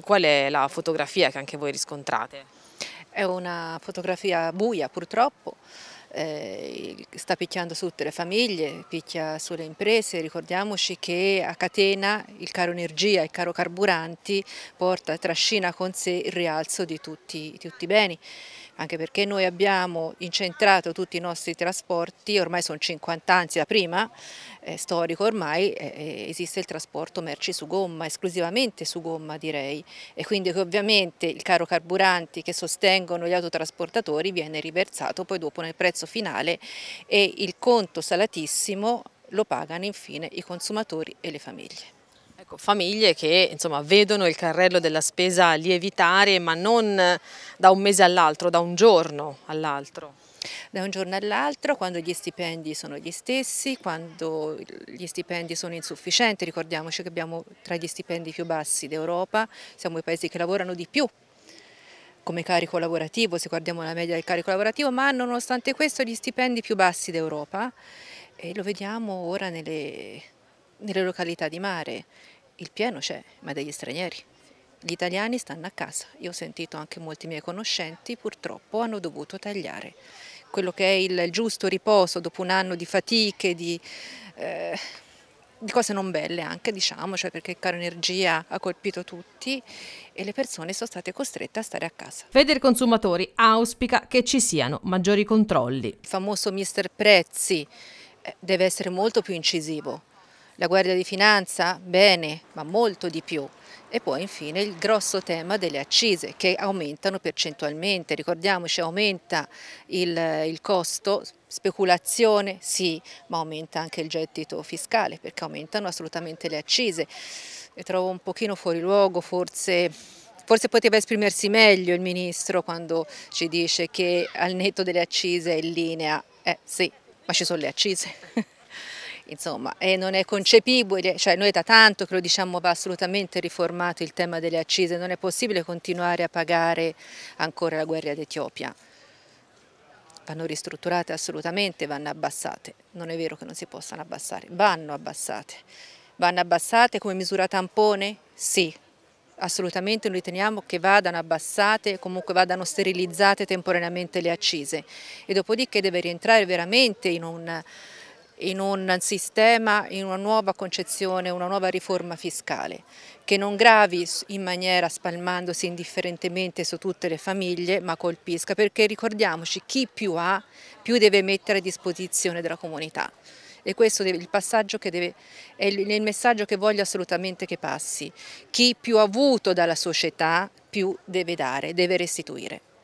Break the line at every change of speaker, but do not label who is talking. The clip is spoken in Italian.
Qual è la fotografia che anche voi riscontrate?
È una fotografia buia purtroppo, eh, sta picchiando su tutte le famiglie, picchia sulle imprese, ricordiamoci che a catena il caro energia, e caro carburanti porta, trascina con sé il rialzo di tutti, di tutti i beni anche perché noi abbiamo incentrato tutti i nostri trasporti, ormai sono 50 anni da prima, è eh, storico ormai, è, eh, eh, esiste il trasporto merci su gomma, esclusivamente su gomma direi, e quindi ovviamente il caro carburanti che sostengono gli autotrasportatori viene riversato poi dopo nel prezzo prezzo finale e il conto salatissimo lo pagano infine i consumatori e le famiglie. Ecco, famiglie che insomma, vedono il carrello
della spesa lievitare ma non da un mese all'altro, da un giorno all'altro
da un giorno all'altro, quando gli stipendi sono gli stessi, quando gli stipendi sono insufficienti, ricordiamoci che abbiamo tra gli stipendi più bassi d'Europa, siamo i paesi che lavorano di più come carico lavorativo, se guardiamo la media del carico lavorativo, ma hanno nonostante questo gli stipendi più bassi d'Europa e lo vediamo ora nelle, nelle località di mare. Il pieno c'è, ma degli stranieri. Gli italiani stanno a casa. Io ho sentito anche molti miei conoscenti, purtroppo hanno dovuto tagliare quello che è il giusto riposo dopo un anno di fatiche, di eh, di cose non belle anche diciamo, cioè perché il caro energia ha colpito tutti e le persone sono state costrette a stare a casa.
Feder Consumatori auspica che ci siano maggiori controlli. Il
famoso mister prezzi eh, deve essere molto più incisivo la Guardia di Finanza? Bene, ma molto di più. E poi infine il grosso tema delle accise che aumentano percentualmente, ricordiamoci aumenta il, il costo, speculazione sì, ma aumenta anche il gettito fiscale perché aumentano assolutamente le accise. Le trovo un pochino fuori luogo, forse Forse poteva esprimersi meglio il Ministro quando ci dice che al netto delle accise è in linea. Eh sì, ma ci sono le accise. insomma, e non è concepibile, cioè noi da tanto che lo diciamo va assolutamente riformato il tema delle accise, non è possibile continuare a pagare ancora la guerra d'Etiopia. Vanno ristrutturate assolutamente, vanno abbassate, non è vero che non si possano abbassare, vanno abbassate. Vanno abbassate come misura tampone? Sì, assolutamente noi teniamo che vadano abbassate, comunque vadano sterilizzate temporaneamente le accise e dopodiché deve rientrare veramente in un in un sistema, in una nuova concezione, una nuova riforma fiscale che non gravi in maniera spalmandosi indifferentemente su tutte le famiglie ma colpisca perché ricordiamoci chi più ha più deve mettere a disposizione della comunità e questo è il, deve, è il messaggio che voglio assolutamente che passi chi più ha avuto dalla società più deve dare, deve restituire.